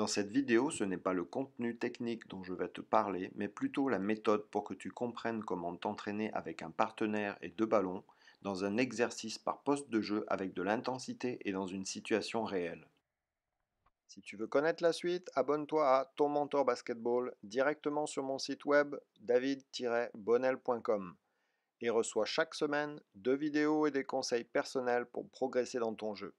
Dans cette vidéo, ce n'est pas le contenu technique dont je vais te parler, mais plutôt la méthode pour que tu comprennes comment t'entraîner avec un partenaire et deux ballons, dans un exercice par poste de jeu avec de l'intensité et dans une situation réelle. Si tu veux connaître la suite, abonne-toi à Ton Mentor Basketball directement sur mon site web david-bonnel.com et reçois chaque semaine deux vidéos et des conseils personnels pour progresser dans ton jeu.